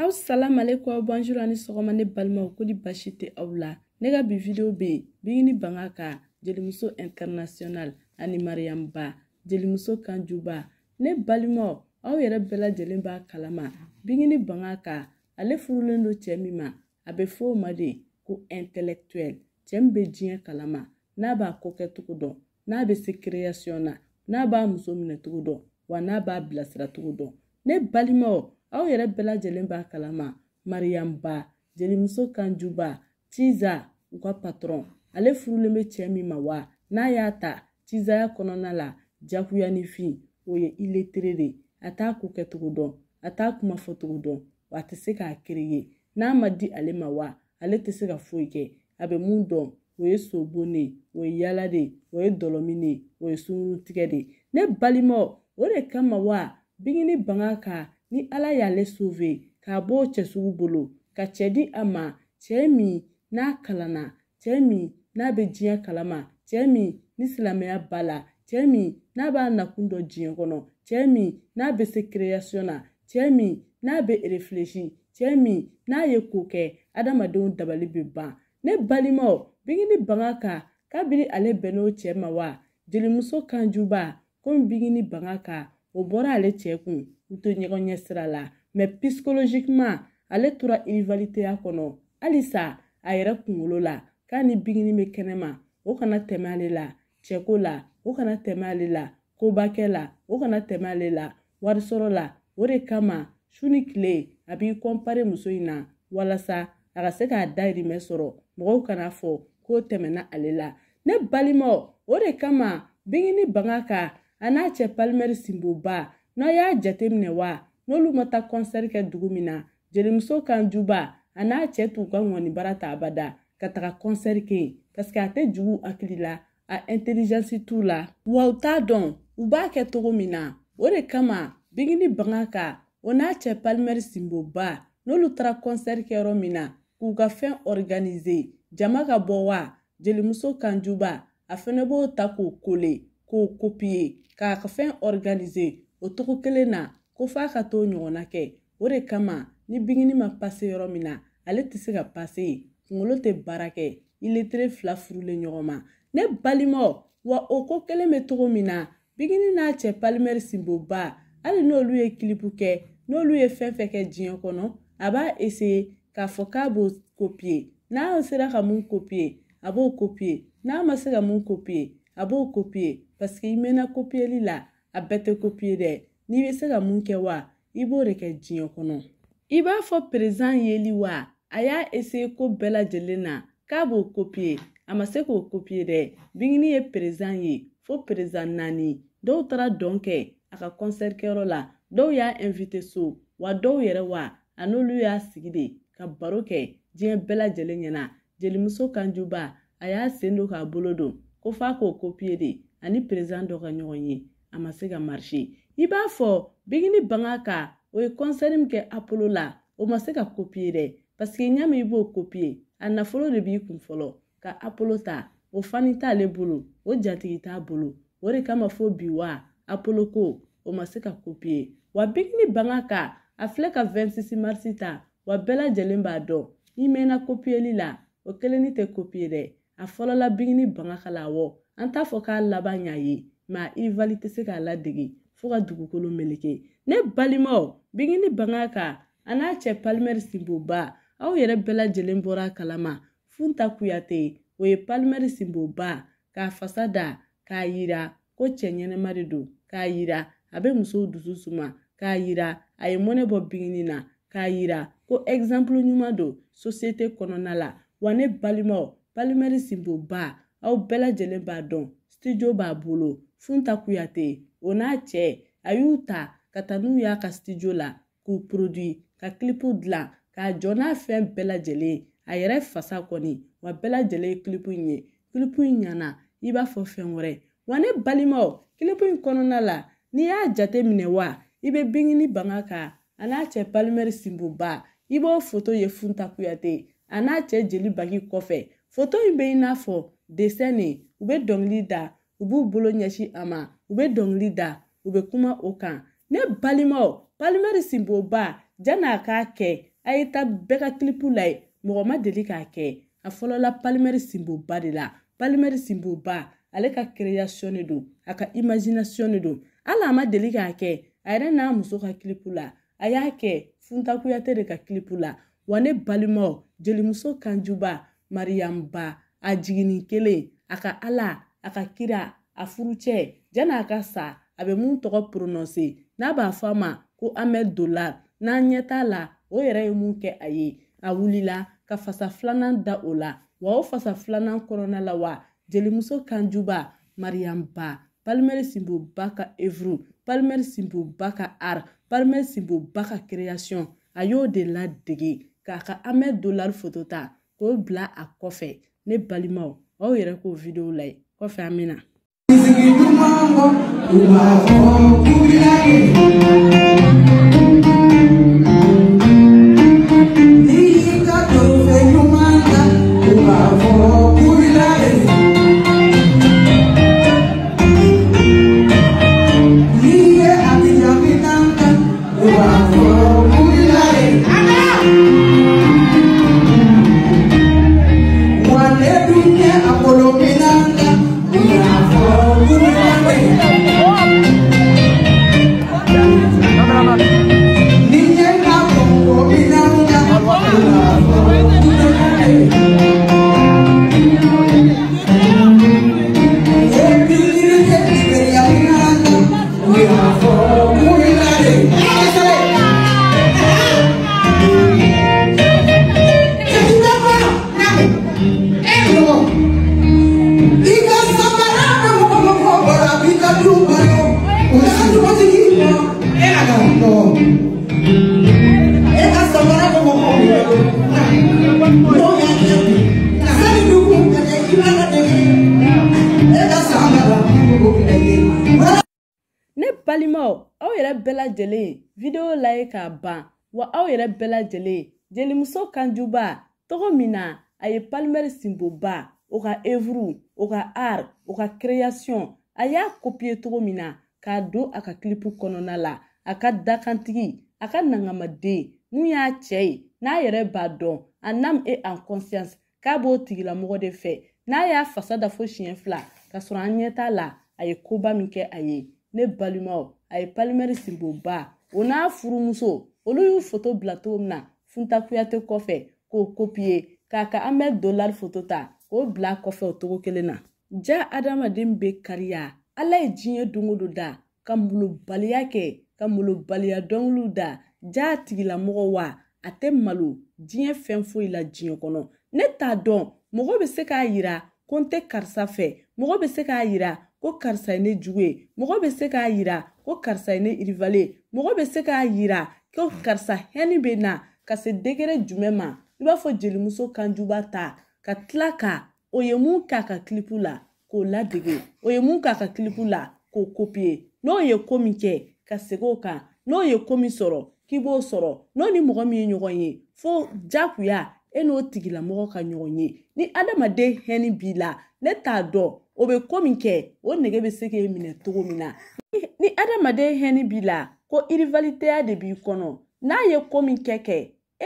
aw salamaleko aw banjuru ani sɔgɔma ne balimaw ko ni basi tɛ aw la ne ka bi video be yen bigini banga ka jelimuso international ani mariyamba jelimuso kanjuba ne balimaw aw yɛrɛ bɛɛ lajɛlen b'a kalama bigini banga ka ale furulen do cɛɛ min ma a bɛ fɔ o ma de ko intellectuel cɛɛ min bɛ diɲɛ kalama n'a b'a ko kɛcogo dɔn n'a bɛ se création na n'a b'a muso minɛcogo dɔn wa n'a b'a bilasiratogo dɔn ne balimaw aw yɛrɛ bɛɛ lajɛlen b'a kalama mariyanba jelimuso kanjuba tiza u ka patɔrɔn ale furulen bɛ cɛ min ma wa n'a y'a ta tizaya kɔnɔna la jakuya ni fin o ye iletere de a t'a ko kɛcogo dɔn a t'a kuma fɔcogo dɔn a tɛ se k'a ye n'a ma di ale ma wa ale tɛ se ka foyi kɛ a bɛ mun dɔn o ye sobonne o ye yaala de o ye dɔlɔmin o ye sunkurutigɛ de ne balimaw o de kama wa bingani banga ka ni ala y'ale k'a b'o cɛ sugu bolo ka cɛ di a ma cɛ min n'a kalanna cɛ min n'a bɛ diɲɛ kalama cɛ min ni silamɛya b'a la cɛ min n'a b'a nakun dɔ diɲɛ kɔnɔ cɛ min n'a bɛ se kereyasiyɔn na cɛ min n'a bɛ erefilesi cɛ min n'a ye ko kɛ adamadenw dabali bɛ ban ne balimaw bigini banga kan kabini ale bɛn n'o ma wa jelimuso kanjuba komi bigini banga kan o bɔra ale cɛ kun u tɛ ɲɔgɔn ɲɛ sira la mɛ psikologikima ale tora invaliteya kɔnɔ halisa a yɛrɛ kungolo la k'a ni bigini bɛ kɛnɛma o kana tɛmɛ ale la cɛko la o kana tɛmɛ ale la kobakɛ la o kana tɛmɛ ale la warisɔrɔ la o de kama su ni tile a b'i kɔnpare muso in na walasa a ka se k'a dayirimɛ sɔrɔ mɔgɔw kana fɔ k'o tɛmɛna ale la ne balimaw o de kama bingini banga ka a n'a cɛ palimɛri sinboba n'a y'a jateminɛ wa n'olu ma taa kɔnsɛri kɛ dugu min na jelimuso kan juba a n'a cɛ t'u ka ŋɔni baara ta abada ka taga kɔnsɛri kɛ yen paseke a tɛ jugu hakili la a intelijansi t'u la wa u t'a dɔn u b'a kɛ togo min na o de kama bigini banga ka o n'a cɛ palimɛri sinboba n'olu taara kɔnsɛri kɛ yɔrɔ min na k'u ka fɛn ɔriganize jama ka bɔ wa jelimuso kan juba a fɛnɛ b'o ta k'o kole k'o kopiye k'a ka fɛn ɔriganize o togo kelen na ko f'a ka t'o ɲɔgɔnna kɛ o de kama ni bingini ma pase yɔrɔ min na ale tɛ se ka pase yen kunkolo tɛ baara kɛ iletere fila furulen ɲɔgɔn ma ne balimaw wa o ko kelen bɛ togo min na bigini n'a cɛ palimɛri sinboba hali n'olu ye kilipu kɛ n'olu ye fɛn fɛn kɛ diɲɛ kɔnɔ a b'a eseye k'a fɔ k'a b'o kopiye n'a sera ka mun kopiye a b'o kopiye n'a ma se ka mun kopiye a b'o kopiye paseke i mɛnna kopiyeli la a bɛɛ tɛ kopiye dɛ n'i bɛ se ka mun kɛ wa i b'o de kɛ diɲɛ kɔnɔ i b'a fɔ perezan yeli wa a y'a eseye ko bɛɛ lajɛlen na k'a b'o kopiye a ma se k'o kopiye dɛ bingini ye perezan ye fo perezan naani dɔw taara dɔn kɛ a ka kɔnsɛri kɛyɔrɔ la dɔw y'a ɛnvite so wa dɔw yɛrɛ wa a n'olu y'a sigi de ka baro kɛ diɲɛ bɛɛ lajɛlen ɲɛna jelimuso kanjuba a y'a sen don k'a bolo don ko f'a k'o kopiye de ani perezan dɔ ka ɲɔgɔn ye a ma se ka marise i b'a fɔ bigini banga ka o ye kɔnsɛri min kɛ apolo la o ma se ka kopiye dɛ paseke ɲami i b'o kopiye a nafolo de b'i kun fɔlɔ ka apolo ta o fani t'ale bolo o jatigi t'a bolo o de kama fo bi wa apolo ko o ma se ka kopiye wa bigini banga ka a filɛ ka 26 marisi ta wa bɛɛ lajɛlen b'a dɔn i mɛnna kopiyeli la o kelen tɛ kopiye dɛ a fɔlɔla bigini banga ka la wɔ an t'a fɔ k'a laban y'a ye i vali tɛ se k'a ladege fɔɔ ka dugukolo meleke ne balimaw bigini banga ka a n'a cɛ palimɛri sinboba aw yɛrɛ bɛɛ lajɛlen bɔra a kalama funta kuyate o ye palimɛri sinboba k'a fasa da k'a yira ko cɛ ɲɛnɛma de don k'a yira a bɛ musow dusu suma k'a yira a ye mɔnɛ bɔ bigini na k'a yira ko ɛgizanpulu ɲuman don sosiyete kɔnɔna la wa ne balimaw palimɛri sinboba aw bɛɛ lajɛlen b'a dɔn studio b'a bolo Funta Kuyate, o n'a cɛ a y'u ta ka taa n'u y'a ka studio la k'u produit ka clip dilan k'a jɔ n'a fɛn bɛɛ lajɛlen a yɛrɛ fasa kɔni wa bɛɛ lajɛlen ye clip in ye clip in ɲana i b'a fɔ fɛn wɛrɛ wa ne balimaw clip in kɔnɔna la n'i y'a jate minɛ wa i bɛ banga Banaka a n'a cɛ Palmeri Sinboba i b'o photo ye Funta Kuyate a n'a cɛ Jeli Baki kɔfɛ foto in bɛ i n'a fɔ dessin de u bɛ dɔnkili da u b'u bolo ɲɛsin a ma u bɛ dɔnkili da u bɛ kuma o kan ne balimaw balimari sinboba jan'a k'a kɛ a ye ta bɛɛ ka kilipu layɛ mɔgɔ ma deli k'a kɛ a fɔlɔla balimɛri sinboba de la balimɛri sinboba ale ka création de don a ka imagination de don hali a ma deli k'a kɛ a yɛrɛ n'a muso ka kilipu la a y'a kɛ funtakuyate de ka kilipu la wa ne balimaw jelimuso kanjuba mariyanba a jiginni kelen a ka ala a ka kira a furucɛ janni a ka sa a bɛ mun tɔgɔ prorononse n'a b'a fɔ a ma ko amɛd dolar n'an ɲɛ t'a la o yɛrɛ ye mun kɛ a ye a wulila ka fasa filanan da o la wa o fasa filanan kɔnɔna la wa jelimuso kanjuba mariyamba palimɛri sinboba ka evru palimɛri sinboba ka ar palimɛri sinboba ka création a y'o de ladege k'a ka amɛd dolar foto ta k'o bila a kɔfɛ ne balimaw aw yɛrɛ k'o videw layɛ kɔfɛ an aw yɛrɛ bɛɛ lajɛlen jelimuso kanjuba togo min na a ye palimɛri sinboba o ka evuru o ka ar o ka kreyasiyɔn a y'a kopiye togo min na k'a don a ka kilipu kɔnɔna la a ka dakantigi a ka nangamaden mun y'a cɛ ye n'a yɛrɛ b'a dɔn a nam e an kɔnsiyansi k'a b'o tigilamɔgɔ de fɛ n'a y'a fasa da fo siɲɛ fila k'a sɔrɔ an ɲɛ t'a la a ye koba min kɛ a ye ne balimaw a ye palimɛri sinboba o n'a furumuso olu y'u foto bila cogo min na funta kuyate kɔfɛ k'o kopiye k'a ka amɛd dolari foto ta k'o bila a kɔfɛ o cogo kelen na ja adamaden bɛ kariya ala ye diɲɛ don o don da ka molobaliya kɛ ka molobaliya dɔnkiliw da ja tigilamɔgɔ wa a tɛ malo diɲɛ fɛn foyi la diɲɛ kɔnɔ ne t'a dɔn mɔgɔ bɛ se k'a yira ko n tɛ karisa fɛ mɔgɔ bɛ se k'a yira ko karisa ye ne jugu ye mɔgɔ bɛ se k'a yira ko karisa ye ne irivale mɔgɔ bɛ se k'a yira ko karisa hɛni bɛ na ka se degere jumɛn ma i b'a fɔ jelimuso kanjuba ta ka tila ka o ye mun k'a ka kilipu la k'o ladege o ye mun k'a ka kilipu la k'o kopiye n'o ye ko min kɛ ka segin o kan n'o ye ko min sɔrɔ k'i b'o sɔrɔ n'o ni mɔgɔ min ye ɲɔgɔn ye fo jakuya e n'o tigilamɔgɔ ka ɲɔgɔn ye ni adamaden hɛni b'i la ne t'a dɔn o bɛ ko min kɛ o nege bɛ se k'e minɛ cogo min na ni adamaden hɛni b'i la ko irivalitɛya de b'i kɔnɔ n'a ye ko min kɛ kɛ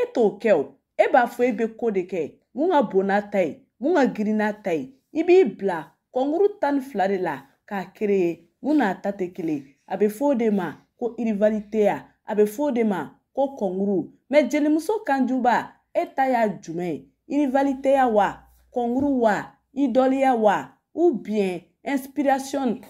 e t'o kɛ o e b'a fɔ e bɛ ko de kɛ mun ka bon n'a ta ye mun ka girin ta ye i b'i bila kɔnkuru tan fila de la k'a kereye mun n'a ta tɛ kelen a bɛ fɔ de ma ko irivalitɛya a bɛ fɔ de ma ko kɔnkuru mɛ jelimuso kanjuba e ta y'a jumɛn ye wa kɔnkuru wa idɔliya wa ou bien inspiration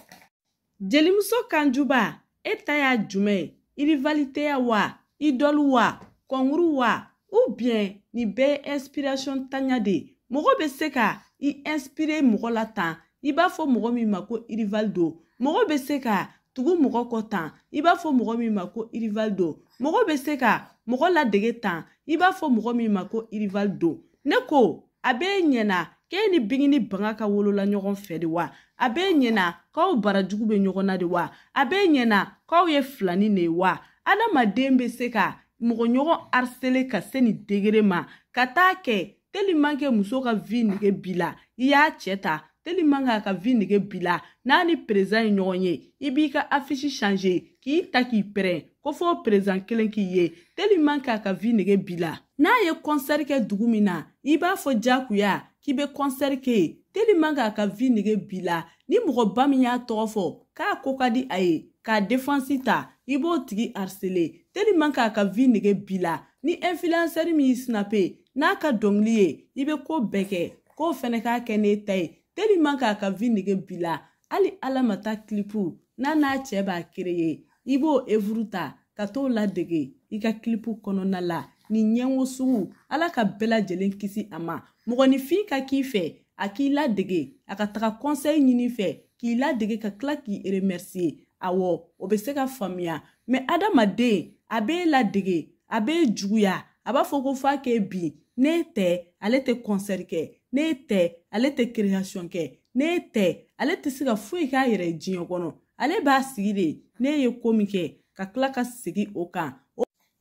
jelimuso kanjuba e ta y'a jumɛn ye irivalitɛya wa idɔli wa kɔnkuru wa ubiyɛn nin bɛɛ ye ɛnsipirasiyɔn tanya de ye mɔgɔ bɛ se ka i ɛnsipire mɔgɔ la tan i b'a fɔ mɔgɔ min ma ko irivali don mɔgɔ bɛ se ka tugu mɔgɔ kɔ tan i b'a fɔ mɔgɔ min ma ko irivali don mɔgɔ bɛ se ka mɔgɔ ladege tan i b'a fɔ mɔgɔ min ma ko irivali don ne ko a b'e ɲɛna k'e ni bingi ni banga ka wolola ɲɔgɔn fɛ de wa a b'e ɲɛna k'aw barajugu bɛ ɲɔgɔn na de wa a b'e ɲɛna k'aw ye filani ne ye wa adamaden bɛ se ka mɔgɔ ɲɔgɔn arisele ka se nin degere ma ka taa kɛ telimankɛ muso ka vi nege b'i la i y'a cɛ ta teliman ka ka vi nege b'i la n'a ni perezan ye ɲɔgɔn ye i b'i ka afisi change k'i ta k'i pɛrɛn ko fɔ perezan kelen k'i ye teliman ka ka vi nege b'i la n'a ye kɔnsɛri kɛ dugu min na i b'a fɔ jakuya k'i be kɔnsɛri kɛ ye teliman k'a ka vi nege bi la ni mɔgɔba min y'a tɔgɔ fɔ k'a ko ka di a ye k'a defansi ta i b'o tigi arisele teliman k'a ka vi nege bi la ni ɛnfiliyansɛri min y'i sinape n'a ka dɔngili ye i be koo bɛɛ kɛ k'o fɛnɛ k'a kɛ n'e ta ye teliman k'a ka vi nege bi la hali ala ma ta kilipu n'a n'a cɛɛ b'a kereye i b'o evuru ta ka t'o ladege i ka kilipu kɔnɔna la nin ɲɛwo sugu ala ka bɛɛ lajɛlen kisi a ma mɔgɔninfin ka k'i fɛ a k'i ladege a ka taga kɔnsɛyi ɲini fɛ k'i ladege ka tila k'i eremɛrisiye awɔ o bɛ se ka faamuya mɛ adamaden a b'e ladege a b'e juguya a b'a fɔ ko f'a k'e bin n'e tɛ ale tɛ kɔnsɛri kɛ n'e tɛ ale tɛ kireyasiyɔn kɛ n'e tɛ ale tɛ se ka foyi k'a yɛrɛ ye diɲɛ kɔnɔ ale b'a sigi de n'e ye ko min kɛ ka tila ka segin o kan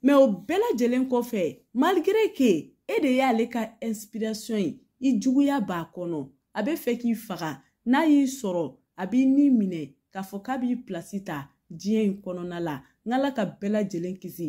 mɛ o bɛɛ lajɛlen kɔfɛ maligere ke e de y'ale ka inspiration ye i juguya b'a kɔnɔ a bɛ fɛ k'i faga n'a y'i sɔrɔ a b'i ni minɛ k'a fɔ k'a b'i pilasi ta diɲɛ in kɔnɔna la n'ala ka bɛɛ lajɛlen kisi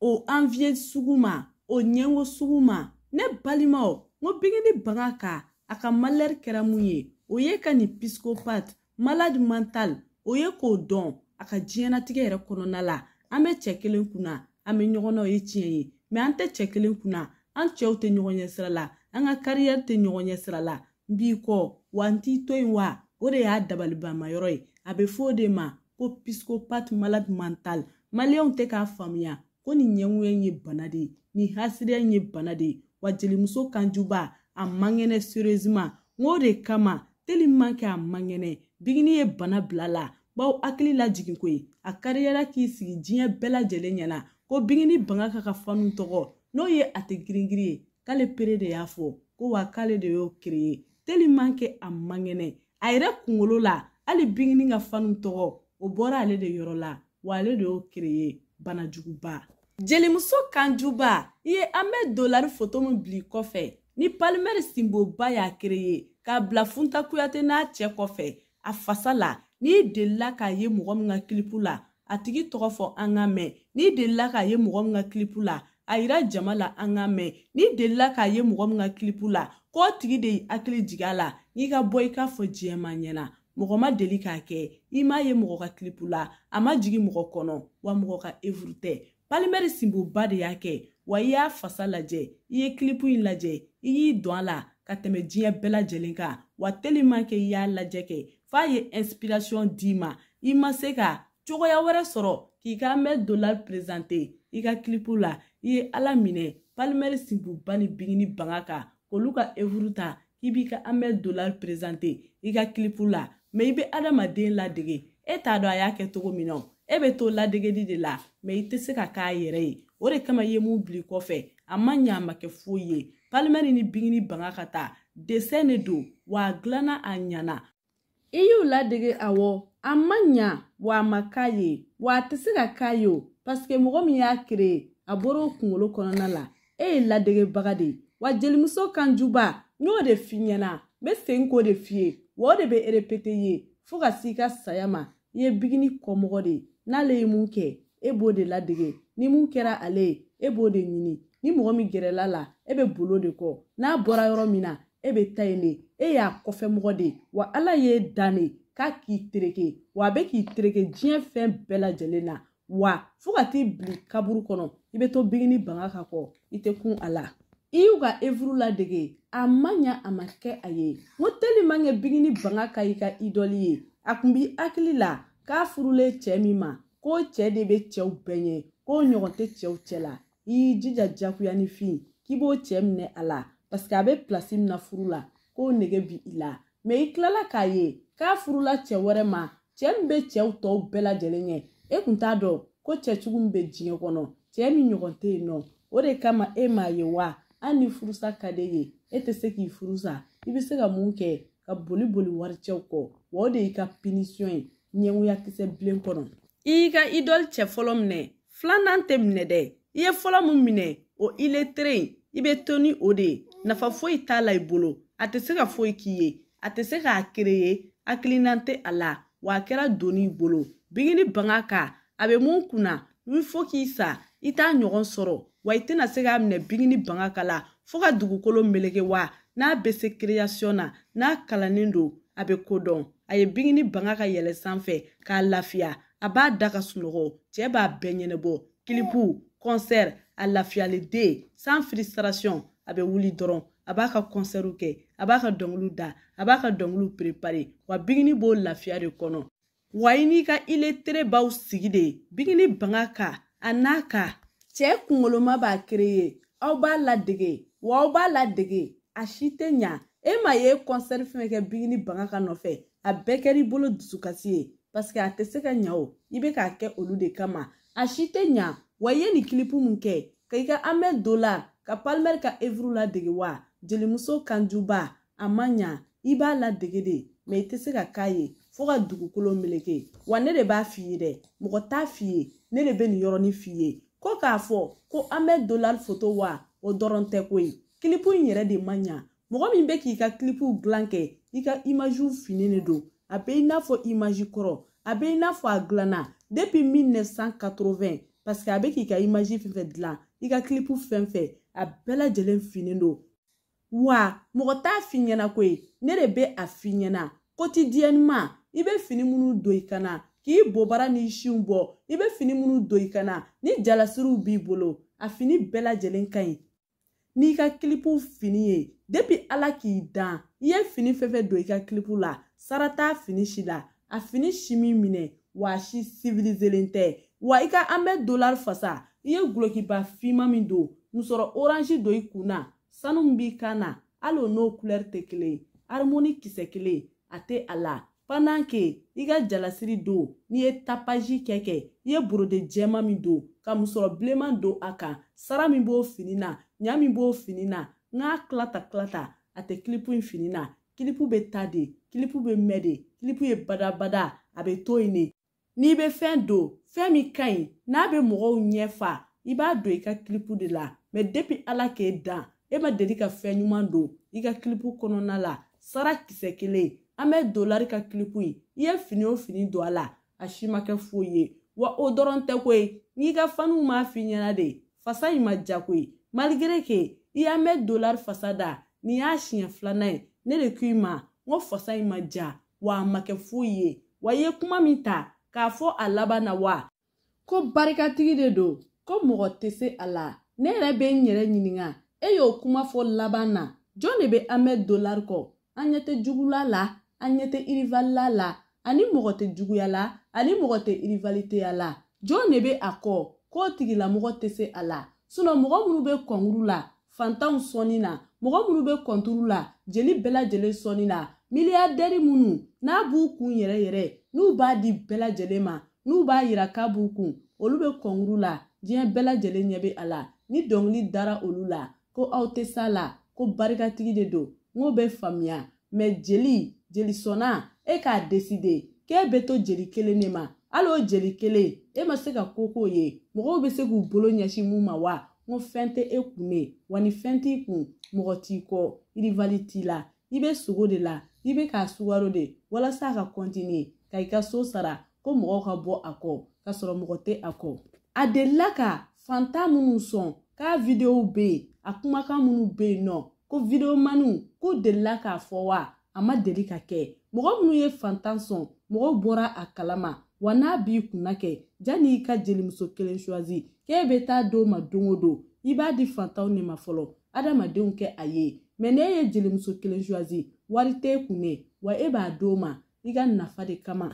o anviye sugu ma o ɲɛngo sugu ma ne balimaw n ko bigini baga ka a ka malɛri kɛra mun ye o ye ka nin piscopat malade mental o ye k'o dɔn a ka diɲɛnatigɛ yɛrɛ kɔnɔna la an bɛ cɛ kelen kunna an bɛ ɲɔgɔn na o ye tiɲɛ ye mɛ an tɛ cɛ kelen kunna an cɛw tɛ ɲɔgɔn ɲɛ sira la an ka kariyɛri tɛ ɲɔgɔn ɲɛ sira la n b'i kɔ wa n t'i to yen wa o de y'a dabalibanma yɔrɔ ye a bɛ fɔ o de ma ko piscopate malade mental maliyɛnw tɛ k'a faamuya ko nin ɲɛngoya in ye bana de ye nin hasidiya in ye bana de ye wa jelimuso kanjuba a man kɛnɛ sérieusement n k'o de kama tellement que a man kɛnɛ bigini ye bana bila la baw hakili lajigin ko ye a kariyara k'i sigi diɲɛ bɛɛ lajɛlen ɲɛna ko bingini banga ka ka fanu tɔgɔ n'o ye a tɛ giringiri ye k'ale pere de y'a fɔ ko wa k'ale de y'o kereye telimanke a mangɛnɛ a yɛrɛ kungolo la hali bingini ka fanu tɔgɔ o bɔra ale de yɔrɔ la wa ale de y'o kereye banajuguba jelimuso kanjuba i ye an bɛ dolari foto min bili kɔfɛ ni palimɛri sinboba y'a kereye k'a bila funta kuyate n'a cɛ kɔfɛ a fasa la n'i delila k'a ye mɔgɔ min ka kilipu la a tigi tɔgɔ fɔ an ka mɛn n'i delila k'a ye mɔgɔ min ka kilipu la a yira jama la an ka mɛn n'i delila k'a ye mɔgɔ min ka kilipu la k'o tigi de y'i hakili jigin a la n'i ka bɔ i k'a fɔ diɲɛ ma ɲɛna mɔgɔ ma deli k'a kɛ i m'a ye mɔgɔ ka kilipu la a ma jigin mɔgɔ kɔnɔ wa mɔgɔ ka evuru tɛ palimɛri sinboba de y'a kɛ wa i y'a fasa lajɛ i ye kilipu in lajɛ i y'i dɔn a la ka tɛmɛ diɲɛ bɛɛ lajɛlen kan wa teliman kɛ i y'a lajɛ kɛ f'a ye inspiration d'i ma i ma se ka cogoya wɛrɛ sɔrɔ k'i ka mɛl dolari prezante i ka kilipu la i ye ala minɛ palimɛri sinbuba ni bigini banga kan k'olu ka evuru ta k'i b'i ka amɛl dolari prezante i ka kilipu la mɛ i be adamaden ladege e t'a dɔn a y'a kɛ togo min na e be to ladegedi de la mɛ i tɛ se ka k'a yɛrɛ ye o de kama i ye mun bili kɔfɛ a ma ɲa a ma kɛ foyi ye palimɛri ni bigini banga ka ta desɛn ne don wa a gilanna a ɲana i y'u ladege awɔ Amanya wa a wa a kayo, se ka k'a ye o paseke y'a kereye a bɔr'o kunkolo la e la ladegebaga de ye wa jelimuso kanjuba n y'o de f'i ɲɛna n de f'i ye de bɛ erepete ye fuga sika sayama, ka saya ma i ye bigini kɔmɔgɔ de ye n'ale ye mun kɛ e b'o de ladege ni mun kɛra ale e b'o e de ɲini ni mɔgɔ min gɛrɛla la e bɛ bolo de kɔ n'a bɔra yɔrɔ min e bɛ taa e y'a kɔfɛ mɔgɔ de wa ala y'e dan k'a k'i tereke wa a bɛ k'i tereke diɲɛ fɛn bɛɛ lajɛlen na wa fo ka t'i bili kaburu kɔnɔ i bɛ to bigini banga ka kɔ i tɛ kun a la i y'u ka evuru ladege a ma ɲa a ma kɛ a ye n ko bigini banga ka i ka idɔli ye a kun b'i hakili la k'a furulen cɛ min ma k'o cɛ de bɛ cɛw bɛɛ ɲɛ k'o ɲɔgɔn tɛ cɛw cɛ la i y'i jija jagoya fin k'i b'o cɛ minɛ a la paseke a bɛ pilasi min na furu la k'o nege bi i la mɛ i tilala k'a ye k'a furula cɛ wɛrɛ ma cɛ min bɛ cɛw tɔw bɛɛ lajɛlen ɲɛ e kun t'a dɔn ko cɛ cogo min bɛ diɲɛ kɔnɔ cɛ min ɲɔgɔn tɛ yen nɔ o de kama e m'a ye wa hali ni furusa ka d'e ye e tɛ se k'i furu sa i bɛ se ka mun kɛ ka boli boli waricɛw kɔ wa o de y'i ka pinisiyɔn ye ɲɛngoya kisɛ bilen kɔnɔ i y'i ka idɔli cɛ fɔlɔ minɛ filanan tɛ minɛ dɛ i ye fɔlɔ mun minɛ o iletere i bɛ to ni o de ye nafa foyi t'a la i bolo a tɛ se ka foyi k'i ye a tɛ se k'a kereye hakilinan tɛ a la wa a kɛra doni bolo bigini banga ka a bɛ mun kunna i fɔ k'i sa i t'a ɲɔgɔn sɔrɔ wa i tɛna se k'a minɛ bigini banga ka la fɔɔ ka dugukolo meleke wa n'a bɛ se kireyasiyɔn na n'a kalannen don a bɛ kodɔn a ye bigini banga ka yɛlɛ sanfɛ k'a lafiya a b'a da ka sunɔgɔ cɛɛ b'a bɛɛ ɲɛnɛbɔ kilipu kɔnsɛr a lafiyaliden san firisirasiyɔn a bɛ wuli dɔrɔn a b'a ka kɔnsɛriw kɛ a b'a ka dɔnkiliw da a b'a ka dɔnkiliw perepare wa bigini b'o lafiya de kɔnɔ wa i n'i ka iletere b'aw sigi de bigini banga ka a n'a ka cɛɛ kungoloma b'a kereye aw b'a ladege wa aw b'a ladege a si tɛ ɲa e ma ye kɔnsɛri fɛn kɛ bigini banga ka nɔfɛ a bɛɛ kɛr'i bolo dusukasi ye paseke a tɛ se ka ɲa o i be k'a kɛ olu de kama a si tɛ ɲa wa i ye nin kilipu min kɛ ka i ka amɛ do la ka palmɛri ka evuru ladege wa jelimuso kanjuba a ma ɲa i b'a ladege de mɛ i tɛ se ka k'a ye fo ka dugukolo meleke wa ne de b'a f'i ye dɛ mɔgɔ t'a f'i ye ne de bɛ nin yɔrɔnin f'i ye ko k'a fɔ ko an bɛ dolari foto wa o dɔrɔn tɛ ko kilipu in yɛrɛ de ma ɲa mɔgɔ min bɛ k'i ka kilipuw dilan kɛ i ka imaziw fini de don a bɛ i n'a fɔ imazi kɔrɔ a bɛ i n'a fɔ a dilanna depuis 1980 parce que a bɛ k'i ka imazi fɛn fɛn dilan i ka kilipu fɛn a bɛɛ lajɛlen don wa mɔgɔ t'a f'i ɲɛna ko ye ne de bɛ a f'i ɲɛna kotidiyɛniman i bɛ fini minnu don i kan k'i bobara n'i sinw bɔ i bɛ fini minnu don i kan ni jalasiriw b'i bolo a fini bɛɛ lajɛlen ka ɲi n'i ka kilipu fini ye depi ala k'i dan i ye fini fɛn fɛn don i ka kilipu la sara t'a fini si la a fini si min minɛ wa a si sivilizelen tɛ wa i ka an bɛ dolari fasa i ye gulɔkiba finman min don musɔrɔ oranzi don i kun na sanu b'i kan na hali o n'o kulɛri tɛ kelen ye harimoni kisɛ kelen a tɛ a la panan ke i ka jalasiri don n'i ye tapaji kɛ kɛ i ye borode jɛman min don ka musɔrɔ bilenman don a kan sara min b'o fini na ɲa min b'o fini na n k'a kilata kilata a tɛ kilipu in fini na kilipu bɛ ta de kilipu bɛ mɛn de kilipu ye badabada a bɛ to yen de n'i bɛ fɛn don fɛn min ka ɲi n'a bɛ mɔgɔw ɲɛ fa i b'a don i ka kilipu de la mɛ depi ala k'e dan e ma deli ka fɛn ɲuman don i ka kilipu kɔnɔna la sara kisɛ kelen an bɛ dolari ka kilipu ye i ye fini o fini don a la a si ma kɛ foyi ye wa o dɔrɔn tɛ ko ye n'i ka faniw m'a f'i ɲɛna de fasa in ma ja ko ye maligere ke i y'an bɛ dolari fasa da nin y'a siɲɛ filanan ye ne de k'i ma n ko fasa in ma ja wa a ma kɛ foyi ye wa i ye kuma min ta k'a fɔ a laban na wa ko barikatigi de don ko mɔgɔ tɛ se a la ne yɛrɛ bɛ n yɛrɛ ɲininka e y'o kuma fɔ laban na jɔn de bɛ amɛ dolari kɔ an ɲɛ tɛ jugula la an ɲɛ tɛ irivalila la ani mɔgɔ tɛ juguya la ani mɔgɔ tɛ irivaliteya la jɔn de bɛ a kɔ k'o tigilamɔgɔ tɛ se a la sinɔn mɔgɔ minnu bɛ kɔnkuru la fantanw sɔnni na mɔgɔ minnu bɛ kɔnturu la jeli bɛɛ lajɛlen sɔnni na miliyardɛri minnu n'a b'u kun yɛrɛ yɛrɛ n'u b'a di bɛɛ lajɛlen ma n'u b'a yira k'a b'u kun olu bɛ kɔnkuru la diɲɛ bɛɛ lajɛlen ɲɛ bɛ a la ni dɔnkili dara olu la ko aw tɛ s'a la ko barikatigi de don n k'o bɛ faamuya mɛ jeli jeli sɔnna e k'a deside k'e bɛ to jeli kelen de ma hali o jeli kelen e ma se ka ko k'o ye mɔgɔw bɛ se k'u bolo ɲɛsin mun ma wa n ko fɛn tɛ e kun ne wa ni fɛn t'i kun mɔgɔ t'i kɔ irivali t'i la i bɛ sogo de la i bɛ k'a sugaro de walasa a ka kɔntiniye ka i ka so sara ko mɔgɔw ka bɔ a kɔ k'a sɔrɔ mɔgɔ tɛ a kɔ a delila ka fantan minnu sɔn k'a videow be yen a kumakan minnu be yen nɔ ko videomaniw k'u delila k'a fɔ wa a ma deli ka kɛ mɔgɔ minnu ye fantan sɔn mɔgɔw bɔra a kalama wa n'a b'i kunna kɛ janni i ka jelimuso kelen suwazi k'e bɛ taa d'o ma don o don i b'a di fantanw de ma fɔlɔ adamadenw kɛ a ye mɛ n'e ye jelimuso kelen suwazi wari t'e kunne wa e b'a d'o ma i ka nafa de kama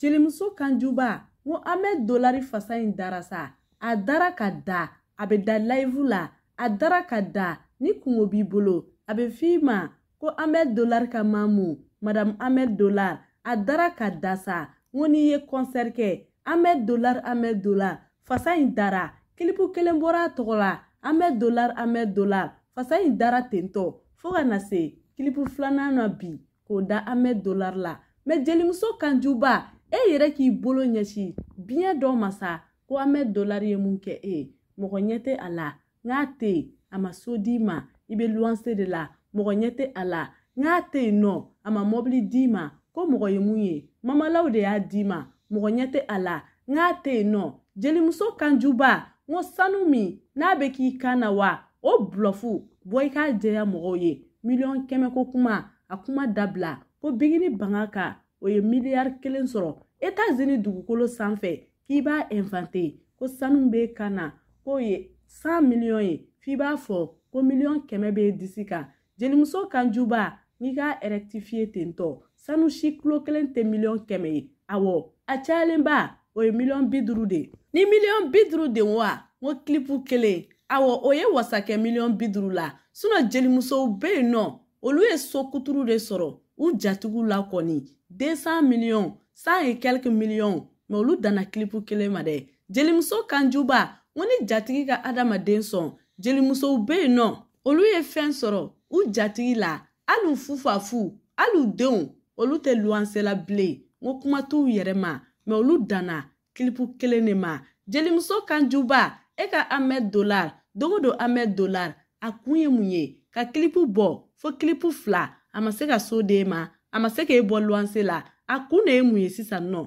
jelimuso kanjuba n ko an bɛ dolari fasa in dara sa a dara ka da a bɛ da layivu la a dara ka da ni kungo b'i bolo a bɛ f'i ma ko amɛd dolari ka mamu madamu amɛd dolari a dara ka da sa ŋo n'i ye kɔnsɛri kɛ amɛd dolari amɛd dolari fasa in dara kilipu kelen bɔra a tɔgɔ la amɛd dolari amɛd dolari fasa in dara tentɔ fɔɔ ka na se kilipu filanan na bi k'o da amɛd dolari la mɛ jelimuso kanjuba e yɛrɛ k'i bolo ɲɛsi biɲɛ dɔ masa ko amɛd dolari ye mun kɛ e ye mɔgɔ ɲɛ tɛ a la n k'a tɛ yen a ma so d'i ma i bɛ luwanse de la mɔgɔ ɲɛ tɛ a la n k'a tɛ yen nɔ a ma mɔbili d'i ma ko mɔgɔ ye mun ye mamalaw de y'a d'i ma mɔgɔ ɲɛ tɛ a la n k'a tɛ yen nɔ jelimuso kanjuba n ko sanu min n'a bɛ k'i kan na wa o bulɔfu bɔ i k'a jɛya mɔgɔw ye miliyɔn kɛmɛ ko kuma a kuma dabila ko bigini banga kan o ye miliyari kelen sɔrɔ etazini dugukolo sanfɛ k'i b'a ɛnfante ko sanu b'e kan na ko ye san miliyɔn ye f'i b'a fɔ ko miliyɔn kɛmɛ bɛ disi kan jelimuso kanjuba n'i ka ɛrɛkitifiye tentɔ sanu si kulo kelen tɛ miliyɔn kɛmɛ ye awɔ a cayalenba o ye miliyɔn bi duuru de ni miliyɔn bi duuru de wa n ko kilipu kelen awɔ o ye wasakɛ miliyɔn bi duuru la sinɔ jelimusow bɛ yen nɔ olu ye so kuturu de sɔrɔ u jatigiw la kɔni desan miliyɔn san ye kɛlɛki miliyɔn mɛ olu danna kilipu kelen ma dɛ jelimuso kanjuba ŋo ni jatigi ka adamaden sɔn jelimusow be yen nɔ olu ye fɛn sɔrɔ u jatigi la hali u fufafu hali u denw olu tɛ luwansela bilen ŋo kuma t'u yɛrɛ ma mɛ olu danna kilipu kelen de ma jelimuso kanjuba e ka amɛd dolar dogo do amɛd dolar a kun ye mun ye ka kilipu bɔ fo kilipu fila a ma se ka so d'e ma a ma se k'e bɔ luwanse la a kun de ye mun ye sisan nɔ no.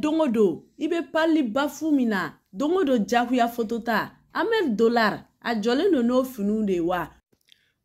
don o don i bɛ pali bafu min na don o don jagoya foto ta amɛri dolar a jɔlen don n'o finiw de ye wa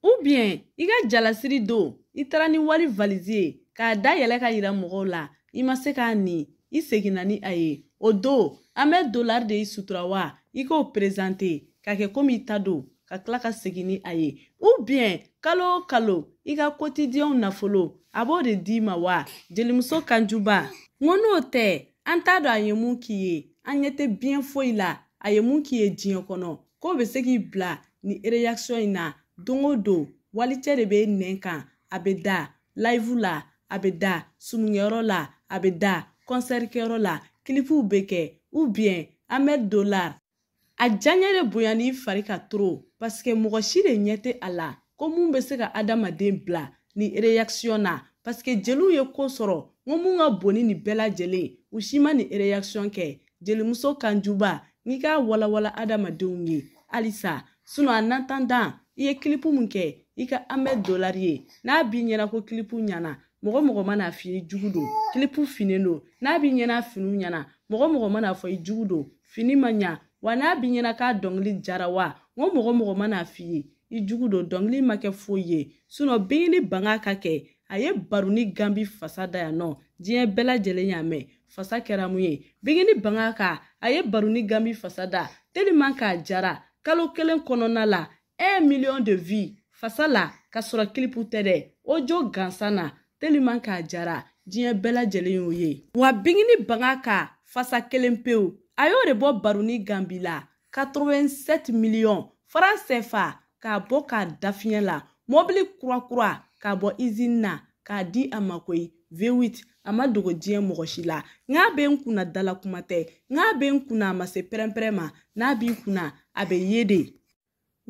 ubiyɛn i ka jalasiri don i taara ni wari valizi ye k'a dayɛlɛ ka yira mɔgɔw la i ma se k'a nin i seginna ni a ye o don amɛri dolar de y'i sutura wa i k'o perezante ka kɛ komi i ta don ka tila ka segin ni a ye ubiyɛn kalo o kalo i ka kotidiyɛnw nafolo a b'o de d'i ma wa jelimuso kanjuba ŋo n'o tɛ an t'a dɔn a ye mun k'i ye an ɲɛ tɛ biɲɛ foyi la a ye mun k'i ye diɲɛ kɔnɔ k'o bɛ se k'i bila ni ereyakisɔn in na don o don walicɛ de bɛ nɛn kan a bɛ da layifu la a bɛ da sununkɛyɔrɔ la a bɛ da kɔnsɛrikɛyɔrɔ la kilipuw bɛ kɛ u biyɛn an bɛ don la a diyaɲɛ de bonya n'i fari ka toro paseke mɔgɔ si de ɲɛ tɛ a la ko mun bɛ se ka adamaden bila ni ereyakisiyɔn na paseke jeliw ye koo sɔrɔ n ko mun ka bonni nin bɛɛ lajɛlen u si ma nin ereyakisiyɔn kɛ jelimuso kanjuba n'i k'a walawala adamadenw ye halisa sinɔ a nantandan i ye kilipu min kɛ i ka an bɛ dolari ye n'a b'i ɲɛna ko kilipu ɲɛna mɔgɔ mɔgɔ mana f'i ye jugu don kilipu finen don n'a b'i ɲɛna finiw ɲɛna mɔgɔ mɔgɔ mana fɔ i jugu don fini ma ɲa wa n'a b'i ɲɛna k'a dɔnkili jara wa n ko mɔgɔ mɔgɔ mana f'i ye i jugu don dɔnkili ma kɛ foyi ye sinɔ bɛɛ ni banga ka kɛ a ye baruni ganbi fasa da yan nɔ diɲɛ bɛɛ lajɛlen y'a mɛn fasa kɛra mun ye bigini banga ka a ye baruni ganbi fasa da teliman k'a jara kalo kelen kɔnɔna la un e miliyɔn de vi fasa la ka sɔrɔ kilipu tɛ dɛ o jo gansan na teliman k'a jara diɲɛ bɛɛ lajɛlen y'o ye wa bigini banga ka fasa kelen pewu a y'o de bɔ baruni ganbi la 87 miliyɔn faran fa k'a bɔ k'a dafiɲɛ la mɔbili kurakura k'a bɔ izini na k'a di a ma koyi V8 a ma dogo diɲɛ mɔgɔ si la n'a bɛ n kunna dala kuma tɛ n'a bɛ n kunna a ma se pɛrɛnpɛrɛn ma n'a b'i kunna a bɛ ye de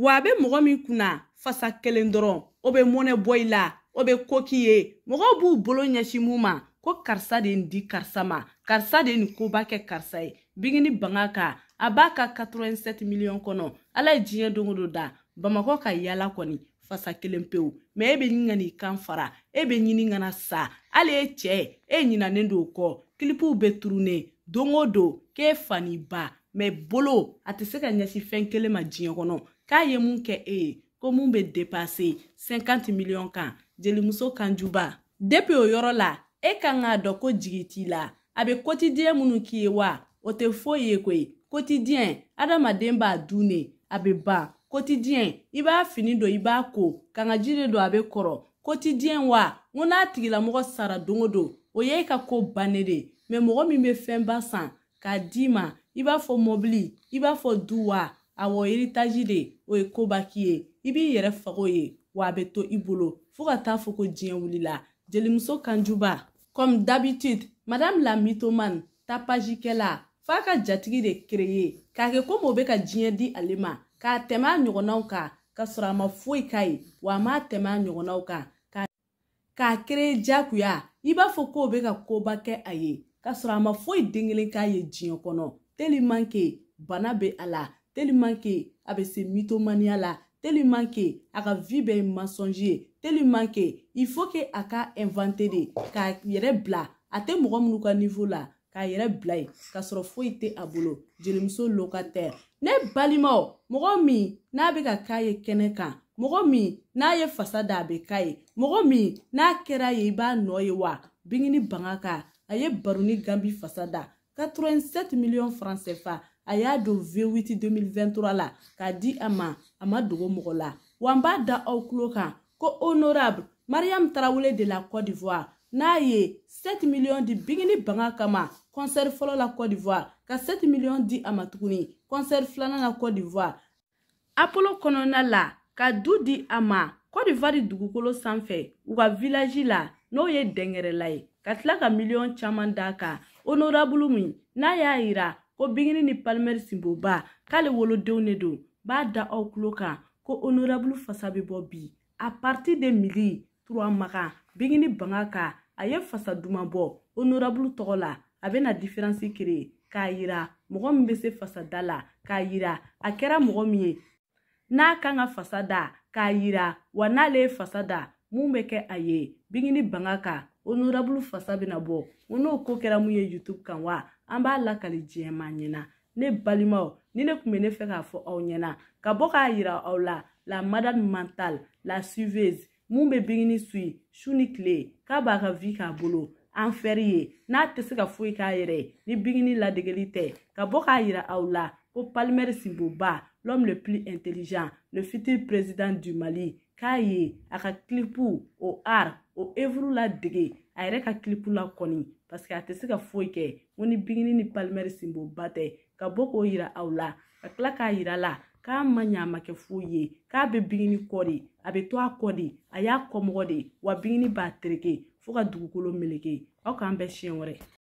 wa a bɛ mɔgɔ min kunna fasa kelen dɔrɔn o bɛ mɔnɛ bɔ i la o bɛ ko k'i ye mɔgɔw b'u bolo ɲɛsin mun ma ko karisa de n di karisa ma karisa de nin koba kɛ karisa ye bigini banga kan a b'a ka 87 miliyɔn kɔnɔ ala ye diɲɛ don o don da bamakɔ ka yala kɔni fasa kelen pewu mɛ e bɛ ɲini ka n'i kan fara e bɛ ɲini ka sa hali e cɛ e ɲinanen don o kɔ kilipiw bɛ turunen don o don k'e fa ba mɛ bolo a tɛ se ka ɲɛsin fɛn kelen ma diɲɛ kɔnɔ k'a ye mun kɛ e ye ko mun bɛ depase 50 miliyɔn kan jelimuso kanjuba depi o yɔrɔ la e ka k'a dɔn ko jigi t'i la a bɛ kotidiyɛn minnu k'i ye wa o tɛ foyi ye koyi kotidiyɛn adamaden b'a dun ne a bɛ ban kotidiyɛn i b'a fini don i b'a ko kangaji de don a bɛ kɔrɔ kotidiyɛn wa n ko n'a tigilamɔgɔ sara don o don o y'e ka ko bannen de ye mɛ mɔgɔ min bɛ fɛnba san k'a d'i ma i b'a fɔ mɔbili i b'a fɔ du wa awɔ eritaji de o ye kobaki ye i b'i yɛrɛ fago ye wa a bɛ to i bolo fɔɔ ka taa fɔ ko diɲɛ wulila jelimuso kanjuba comme d'habitude madame la mitoman tapajikɛla f'a ka jatigi de kereye k'a kɛ komi o bɛ ka diɲɛ di ale ma k'a tɛmɛ a ɲɔgɔnnaw kan k'a sɔrɔ a ma foyi k'a ye wa a ma tɛmɛ a ɲɔgɔnnaw kan k'a kere diyagoya i b'a fɔ k'o bɛ ka koba kɛ a ye k'a sɔrɔ a ma foyi den kelen k'a ye diɲɛ kɔnɔ telimanke bana bɛ a la telimanke a bɛ se mitomaniya la telimanke a ka vi bɛɛ ye masɔnji ye telimanke il faut que a ka inventer de k'a yɛrɛ bila a tɛ mɔgɔ minnu ka niveau la k'a yɛrɛ bila yen k'a sɔrɔ foyi tɛ a bolo jelimuso lokatɛr ne balimaw mɔgɔ min n'a bɛ ka k'a ye kɛnɛ kan mɔgɔ min n'a ye fasa da a bɛ k'a ye mɔgɔ min n'a kɛra ye i b'a nɔ ye wa bingini banga kan a ye baroni ganbi fasa da 87 miliyɔn franc CFA a y'a don V8 2023 la k'a di a ma a ma dogo mɔgɔ la wa n b'a da aw tulo kan ko honorable mariam tarawele de la Côte d'Ivoire n'a ye 7 miliyɔn di bigini banga kama kɔnsɛri fɔlɔ la cote d'ivoire ka 7 miliyɔn di a ma tuguni kɔnsɛri filanan la cote d'ivoire apolo kɔnɔna la ka du di a ma cote d'ivoire dugukolo sanfɛ u ka vilaji la n'o ye dɛngɛrɛla ye ka tila ka miliyɔn caaman d'a kan honorabulu min n'a y'a yira ko bigini ni palimɛri sinboba k'ale wolodenw ne don b'a da aw kulo kan ko honorabulu fasa be bɔ bi a parti de mili tura maga bigini banga ka a ye fasa duman bɔ honorable tɔgɔ la a bɛna diferansi kere k'a yira mɔgɔ min bɛ se fasada la k'a yira a kɛra mɔgɔ min ye n'a kan ka fasa da k'a yira wa n'ale ye fasa da mun bɛ kɛ a ye bingini banga kan honorable fasa bɛna bɔ n n'o ko kɛra mun ye youtube kan wa an b'a lakali jɛma ɲɛna ne balimaw ni ne kun bɛ ne fɛ k'a fɔ aw ɲɛna ka bɔ k'a yira aw la la madame mental la suiveuse mun bɛ bigini su ye su ni tile k'a b'a ka vi k'a bolo an fɛri ye n'a tɛ se ka foyi k'a yɛrɛ ye ni bigini ladegeli tɛ ka bɔ k'a yira aw la ko palmɛri sinboba l'homme le plus intelligent le futur président du mali k'a ye a ka kilipu o ar o evru ladege a yɛrɛ ka kilipu la kɔni parsike a tɛ se ka foyi kɛ ko ni bigini ni palmɛri sinboba tɛ ka bɔ k'o yira aw la ka tila k'a yira la k'a ma ɲa a ma kɛ foyi ye k'a bɛ bigini kɔ de a bɛ to a kɔ de a y'a kɔmɔgɔ de wa bigini b'a tereke fo ka dugukolo meleke aw k'an bɛɛ siɲɛ wɛrɛ